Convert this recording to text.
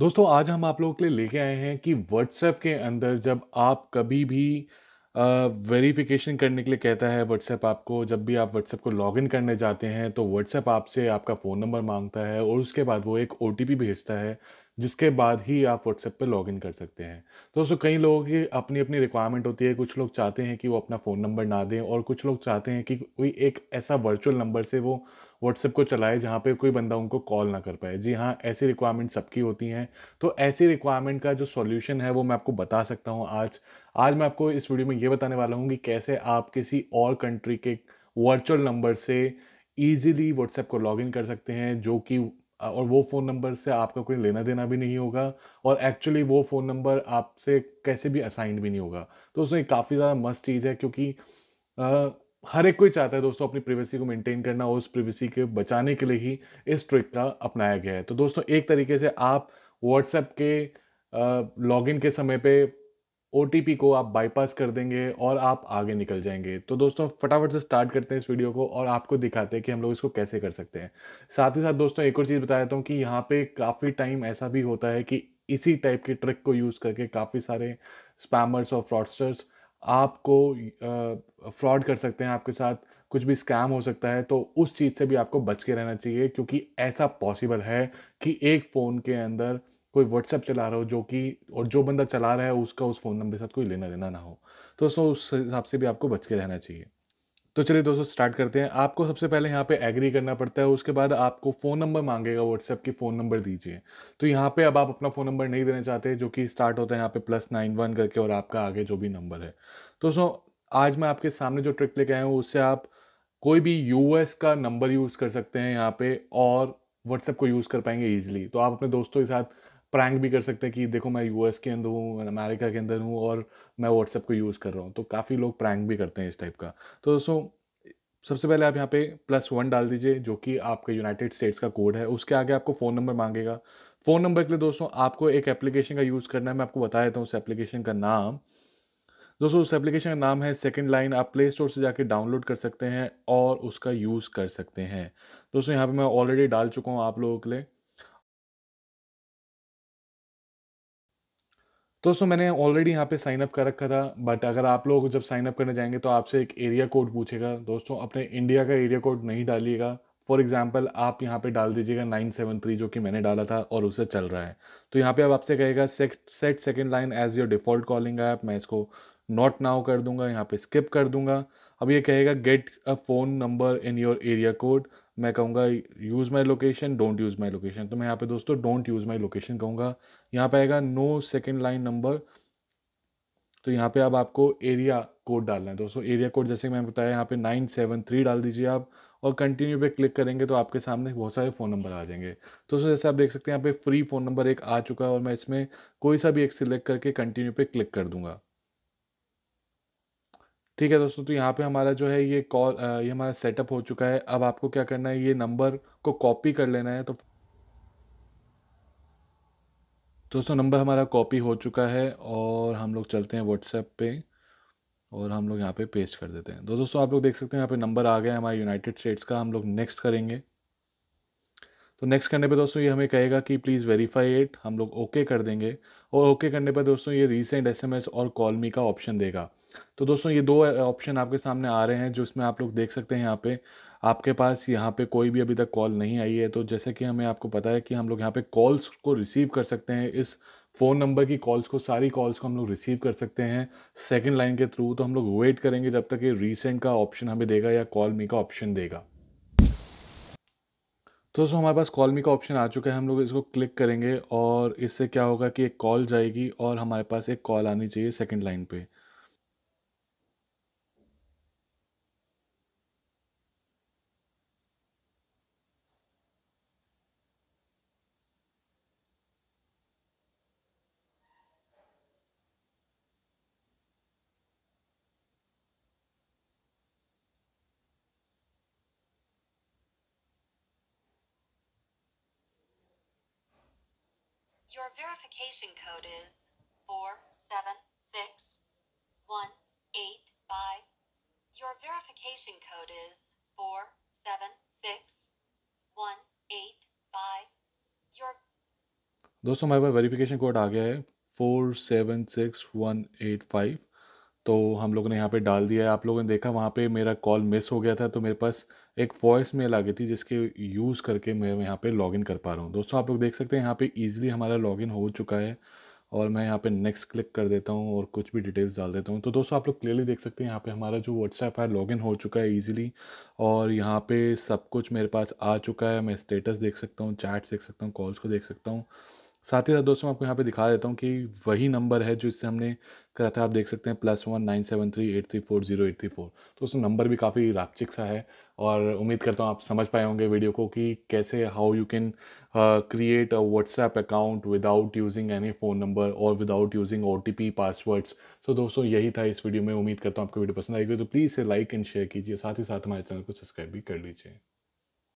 दोस्तों आज हम आप लोगों के लिए लेके आए हैं कि व्हाट्सएप के अंदर जब आप कभी भी वेरिफिकेशन करने के लिए कहता है व्हाट्सएप आपको जब भी आप व्हाट्सएप को लॉगिन करने जाते हैं तो व्हाट्सएप आपसे आपका फ़ोन नंबर मांगता है और उसके बाद वो एक ओ भेजता है जिसके बाद ही आप व्हाट्सएप पे लॉगिन कर सकते हैं तो दोस्तों कई लोगों की अपनी अपनी रिक्वायरमेंट होती है कुछ लोग चाहते हैं कि वो अपना फ़ोन नंबर ना दें और कुछ लोग चाहते हैं कि कोई एक ऐसा वर्चुअल नंबर से वो व्हाट्सएप को चलाए जहाँ पे कोई बंदा उनको कॉल ना कर पाए जी हाँ ऐसी रिक्वायरमेंट सबकी होती हैं तो ऐसी रिक्वायरमेंट का जो सॉल्यूशन है वो मैं आपको बता सकता हूँ आज आज मैं आपको इस वीडियो में ये बताने वाला हूँ कि कैसे आप किसी और कंट्री के वर्चुअल नंबर से ईजिली व्हाट्सएप को लॉग कर सकते हैं जो कि और वो फ़ोन नंबर से आपका कोई लेना देना भी नहीं होगा और एक्चुअली वो फ़ोन नंबर आपसे कैसे भी असाइंड भी नहीं होगा तो उसमें काफ़ी ज़्यादा मस्त चीज़ है क्योंकि हर एक कोई चाहता है दोस्तों अपनी प्रिवेसी को मेंटेन करना और उस प्रिवेसी के बचाने के लिए ही इस ट्रिक का अपनाया गया है तो दोस्तों एक तरीके से आप व्हाट्सएप के लॉगिन के समय पे ओ को आप बाईपास कर देंगे और आप आगे निकल जाएंगे तो दोस्तों फटाफट से स्टार्ट करते हैं इस वीडियो को और आपको दिखाते हैं कि हम लोग इसको कैसे कर सकते हैं साथ ही साथ दोस्तों एक और चीज़ बता देता हूँ कि यहाँ पे काफ़ी टाइम ऐसा भी होता है कि इसी टाइप के ट्रिक को यूज़ करके काफ़ी सारे स्पैमर्स और फ्रॉडस्टर्स आपको फ्रॉड कर सकते हैं आपके साथ कुछ भी स्कैम हो सकता है तो उस चीज़ से भी आपको बच के रहना चाहिए क्योंकि ऐसा पॉसिबल है कि एक फ़ोन के अंदर कोई व्हाट्सएप चला रहा हो जो कि और जो बंदा चला रहा है उसका उस फ़ोन नंबर के साथ कोई लेना देना ना हो तो दोस्तों उस हिसाब से भी आपको बच के रहना चाहिए तो चलिए दोस्तों स्टार्ट करते हैं आपको सबसे पहले यहाँ पे एग्री करना पड़ता है उसके बाद आपको फ़ोन नंबर मांगेगा व्हाट्सएप की फ़ोन नंबर दीजिए तो यहाँ पे अब आप अपना फ़ोन नंबर नहीं देना चाहते जो कि स्टार्ट होता है यहाँ पे प्लस नाइन वन करके और आपका आगे जो भी नंबर है तो दोस्तों आज मैं आपके सामने जो ट्रिक लेके आया हूँ उससे आप कोई भी यूएस का नंबर यूज़ कर सकते हैं यहाँ पे और व्हाट्सएप को यूज़ कर पाएंगे ईजिली तो आप अपने दोस्तों के साथ प्रैंक भी कर सकते हैं कि देखो मैं यूएस के अंदर हूँ अमेरिका के अंदर हूँ और मैं व्हाट्सएप को यूज़ कर रहा हूँ तो काफ़ी लोग प्रैंक भी करते हैं इस टाइप का तो दोस्तों सबसे पहले आप यहाँ पे प्लस वन डाल दीजिए जो कि आपका यूनाइटेड स्टेट्स का कोड है उसके आगे आपको फ़ोन नंबर मांगेगा फ़ोन नंबर के लिए दोस्तों आपको एक एप्लीकेशन का यूज़ करना है मैं आपको बता देता हूँ उस एप्लीकेशन का नाम दोस्तों उस एप्लीकेशन का नाम है सेकेंड लाइन आप प्ले स्टोर से जाके डाउनलोड कर सकते हैं और उसका यूज़ कर सकते हैं दोस्तों यहाँ पे मैं ऑलरेडी डाल चुका हूँ आप लोगों के लिए तो मैंने ऑलरेडी यहाँ पे साइन अप कर रखा था बट अगर आप लोग जब साइन अप करने जाएंगे तो आपसे एक एरिया कोड पूछेगा दोस्तों अपने इंडिया का एरिया कोड नहीं डालिएगा फॉर एग्जाम्पल आप यहाँ पे डाल दीजिएगा नाइन सेवन थ्री जो कि मैंने डाला था और उसे चल रहा है तो यहाँ पे अब आपसे कहेगा set set second line as your default calling app मैं इसको नॉट नाउ कर दूंगा यहाँ पे स्किप कर दूंगा अब ये कहेगा get a phone number in your area code मैं कहूँगा use my location don't use my location तो मैं यहाँ पे दोस्तों डोंट यूज़ माई लोकेशन कहूँगा यहाँ पे आएगा नो सेकेंड लाइन नंबर तो यहाँ पे अब आप आपको एरिया कोड डालना है दोस्तों एरिया कोड जैसे मैंने बताया यहाँ पे नाइन सेवन थ्री डाल दीजिए आप और कंटिन्यू पे क्लिक करेंगे तो आपके सामने बहुत सारे फ़ोन नंबर आ जाएंगे तो दोस्तों जैसे आप देख सकते हैं यहाँ पे फ्री फ़ोन नंबर एक आ चुका है और मैं इसमें कोई सा भी एक सिलेक्ट करके कंटिन्यू पे क्लिक कर दूंगा ठीक है दोस्तों तो यहाँ पे हमारा जो है ये कॉल ये हमारा सेटअप हो चुका है अब आपको क्या करना है ये नंबर को कॉपी कर लेना है तो दोस्तों नंबर हमारा कॉपी हो चुका है और हम लोग चलते हैं व्हाट्सएप पे और हम लोग यहाँ पे पेस्ट कर देते हैं तो दोस्तों आप लोग देख सकते हैं यहाँ पे नंबर आ गया है हमारे यूनाइटेड स्टेट्स का हम लोग नेक्स्ट करेंगे तो नेक्स्ट करने पे दोस्तों ये हमें कहेगा कि प्लीज़ वेरीफाई इट हम लोग ओके कर देंगे और ओके करने पर दोस्तों ये रीसेंट एस और कॉल मी का ऑप्शन देगा तो दोस्तों ये दो ऑप्शन आपके सामने आ रहे हैं जो इसमें आप लोग देख सकते हैं यहाँ पे आपके पास यहाँ पे कोई भी अभी तक कॉल नहीं आई है तो जैसे कि हमें आपको पता है कि हम लोग यहाँ पे कॉल्स को रिसीव कर सकते हैं इस फ़ोन नंबर की कॉल्स को सारी कॉल्स को हम लोग रिसीव कर सकते हैं सेकेंड लाइन के थ्रू तो हम लोग वेट करेंगे जब तक ये रीसेंट का ऑप्शन हमें देगा या कॉल मी का ऑप्शन देगा तो दोस्तों हमारे पास कॉल मी का ऑप्शन आ चुका है हम लोग इसको क्लिक करेंगे और इससे क्या होगा कि एक कॉल जाएगी और हमारे पास एक कॉल आनी चाहिए सेकंड लाइन पे Your verification code is 476185. Your verification code is 476185. Your दोस्तों हमारे पास वेरिफिकेशन कोड आ गया है four seven six one eight five तो हम लोगों ने यहाँ पे डाल दिया है आप लोगों ने देखा वहाँ पे मेरा कॉल मिस हो गया था तो मेरे पास एक वॉइस मेल आ गई थी जिसके यूज़ करके मैं यहाँ पे लॉगिन कर पा रहा हूँ दोस्तों आप लोग देख सकते हैं यहाँ पे इजीली हमारा लॉगिन हो चुका है और मैं यहाँ पे नेक्स्ट क्लिक कर देता हूँ और कुछ भी डिटेल्स डाल देता हूँ तो दोस्तों आप लोग क्लियरली देख सकते हैं यहाँ पे हमारा जो व्हाट्सएप है लॉगिन हो चुका है इजीली और यहाँ पे सब कुछ मेरे पास आ चुका है मैं स्टेटस देख सकता हूँ चैट्स देख सकता हूँ कॉल्स को देख सकता हूँ साथ ही साथ दोस्तों आपको यहाँ पे दिखा देता हूँ कि वही नंबर है जो इससे हमने करा था आप देख सकते हैं plus one nine seven three eight three four zero eight three four तो उसमें नंबर भी काफ़ी रापचिक सा है और उम्मीद करता हूँ आप समझ पाए होंगे वीडियो को कि कैसे how you can create a WhatsApp account without using any phone number और without using O T P passwords तो दोस्तों यही था इस वीडियो में उम्मीद करता हूँ आपको वीडियो पसंद आएगी तो प्लीज़ इसे लाइक एंड शेयर कीजिए साथ ही साथ हमारे चैनल को सब्सक्राइब भी कर लीजिए